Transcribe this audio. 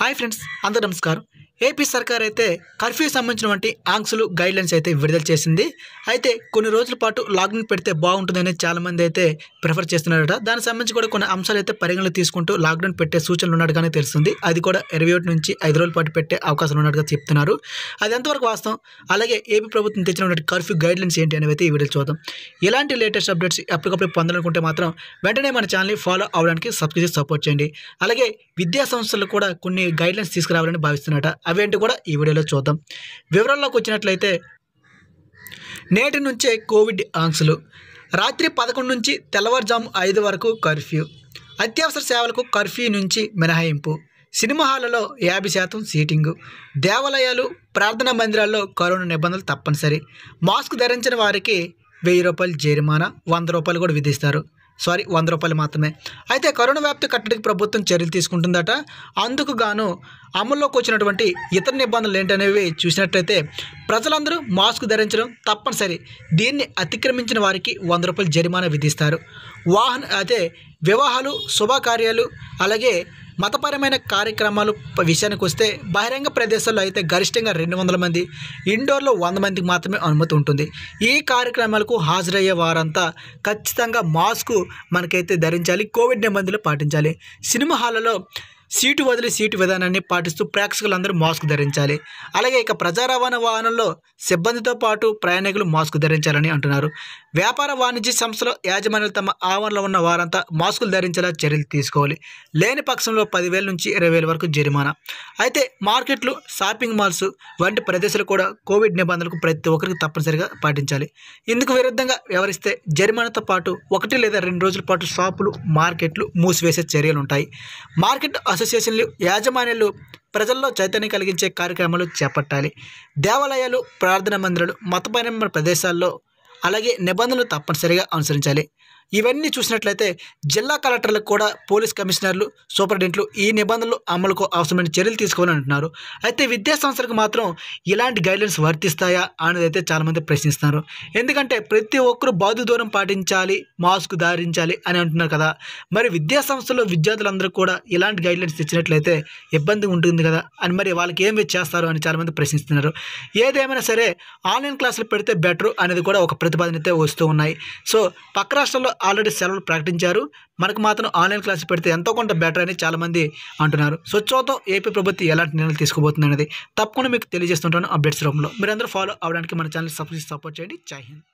hi friends ಅಂದ ನಮಸ್ಕಾರ AP సర్కార్ అయితే కర్ఫ్యూ సంబంధించినటువంటి ఆంక్షలు గైడ్లైన్స్ అయితే విడుదల చేసింది అయితే కొన్ని రోజుల పాటు లాక్డౌన్ పెడితే బాగుంటుందని చాలామంది అయితే ప్రిఫర్ చేస్తున్నారట దానికి సంబంధించి కూడా కొన్ని అంశాలు అయితే పరిగణలో తీసుకుంటూ లాక్డౌన్ పెట్టే సూచనలు ఉన్నట్టుగానే తెలుస్తుంది అది కూడా ఇరవై ఒకటి నుంచి ఐదు రోజుల పాటు పెట్టే అవకాశం ఉన్నట్టుగా చెప్తున్నారు అది ఎంతవరకు వాస్తవం అలాగే ఏపీ ప్రభుత్వం తెచ్చినటువంటి కర్ఫ్యూ గైడ్లైన్స్ ఏంటి అనేవి అయితే ఈ వీడియో చూద్దాం ఇలాంటి లేటెస్ట్ అప్డేట్స్ ఎప్పటికప్పుడు పొందాలనుకుంటే మాత్రం వెంటనే మన ఛానల్ని ఫాలో అవ్వడానికి సబ్స్క్రైబ్ సపోర్ట్ చేయండి అలాగే విద్యా సంస్థలు కూడా కొన్ని గైడ్లైన్స్ తీసుకురావాలని భావిస్తున్నట అవేంటి కూడా ఈ వీడియోలో చూద్దాం వివరాల్లోకి వచ్చినట్లయితే నేటి నుంచే కోవిడ్ ఆంక్షలు రాత్రి పదకొండు నుంచి తెల్లవారుజాము ఐదు వరకు కర్ఫ్యూ అత్యవసర సేవలకు కర్ఫ్యూ నుంచి మినహాయింపు సినిమా హాళ్లలో యాభై శాతం సీటింగు దేవాలయాలు ప్రార్థనా మందిరాల్లో కరోనా నిబంధనలు తప్పనిసరి మాస్క్ ధరించిన వారికి వెయ్యి రూపాయలు జరిమానా వంద రూపాయలు కూడా విధిస్తారు సారీ వంద రూపాయలు మాత్రమే అయితే కరోనా వ్యాప్తి కట్టడికి ప్రభుత్వం చర్యలు తీసుకుంటుందట అందుకు గాను అమల్లోకి వచ్చినటువంటి ఇతర నిబంధనలు ఏంటనేవి చూసినట్లయితే ప్రజలందరూ మాస్క్ ధరించడం తప్పనిసరి దీన్ని అతిక్రమించిన వారికి వంద రూపాయలు జరిమానా విధిస్తారు వాహన అయితే వివాహాలు శుభకార్యాలు అలాగే మతపరమైన కార్యక్రమాలు విషయానికి వస్తే బహిరంగ ప్రదేశాల్లో అయితే గరిష్టంగా రెండు వందల మంది ఇండోర్లో వంద మందికి మాత్రమే అనుమతి ఉంటుంది ఈ కార్యక్రమాలకు హాజరయ్యే వారంతా ఖచ్చితంగా మాస్క్ మనకైతే ధరించాలి కోవిడ్ నిబంధనలు పాటించాలి సినిమా హాల్లో సీటు వదిలి సీటు విధానాన్ని పాటిస్తూ ప్రేక్షకులందరూ మాస్క్ ధరించాలి అలాగే ఇక ప్రజా రవాణా వాహనంలో సిబ్బందితో పాటు ప్రయాణికులు మాస్క్ ధరించాలని అంటున్నారు వ్యాపార వాణిజ్య సంస్థల యాజమాన్యులు తమ ఆవరణలో ఉన్న వారంతా మాస్కులు ధరించేలా చర్యలు తీసుకోవాలి లేని పక్షంలో పదివేల నుంచి ఇరవై వేల వరకు జరిమానా అయితే మార్కెట్లు షాపింగ్ మాల్స్ వంటి ప్రదేశాలు కూడా కోవిడ్ నిబంధనలకు ప్రతి ఒక్కరికి తప్పనిసరిగా పాటించాలి ఇందుకు విరుద్ధంగా వ్యవహరిస్తే జరిమానాతో పాటు ఒకటి లేదా రెండు రోజుల పాటు షాపులు మార్కెట్లు మూసివేసే చర్యలు ఉంటాయి మార్కెట్ అసోసియేషన్లు యాజమాన్యాలు ప్రజల్లో చైతన్యం కలిగించే కార్యక్రమాలు చేపట్టాలి దేవాలయాలు ప్రార్థనా మందిరాలు మతపరమైన ప్రదేశాల్లో అలాగే నిబంధనలు తప్పనిసరిగా అనుసరించాలి ఇవన్నీ చూసినట్లయితే జిల్లా కలెక్టర్లకు కూడా పోలీస్ కమిషనర్లు సూపరింటెంట్లు ఈ నిబంధనలు అమలుకు అవసరమైన చర్యలు తీసుకోవాలని అంటున్నారు అయితే విద్యాసంస్థలకు మాత్రం ఇలాంటి గైడ్లైన్స్ వర్తిస్తాయా అనేది అయితే చాలామంది ప్రశ్నిస్తున్నారు ఎందుకంటే ప్రతి ఒక్కరు బాధ్య దూరం పాటించాలి మాస్క్ ధరించాలి అని అంటున్నారు కదా మరి విద్యాసంస్థలో విద్యార్థులందరూ కూడా ఇలాంటి గైడ్లైన్స్ ఇచ్చినట్లయితే ఇబ్బంది ఉంటుంది కదా అని మరి వాళ్ళకి ఏమి చేస్తారు అని చాలామంది ప్రశ్నిస్తున్నారు ఏదేమైనా సరే ఆన్లైన్ క్లాసులు పెడితే బెటర్ అనేది కూడా ఒక ప్రతిపాదన అయితే వస్తూ ఉన్నాయి సో పక్క రాష్ట్రాల్లో ఆల్రెడీ సెలవులు ప్రకటించారు మనకు మాత్రం ఆన్లైన్ క్లాస్ పెడితే ఎంతో కొంత బెటర్ అని చాలామంది అంటున్నారు సో చూద్దాం ఏపీ ప్రభుత్వం ఎలాంటి నిర్ణయాలు తీసుకోబోతుంది అనేది తప్పకుండా మీకు తెలియజేస్తుంటాను అప్డేట్స్ రూపంలో మీరు ఫాలో అవడానికి మన ఛానల్ సబ్స్క్రైబ్ సపోర్ట్ చేయండి జై హింద్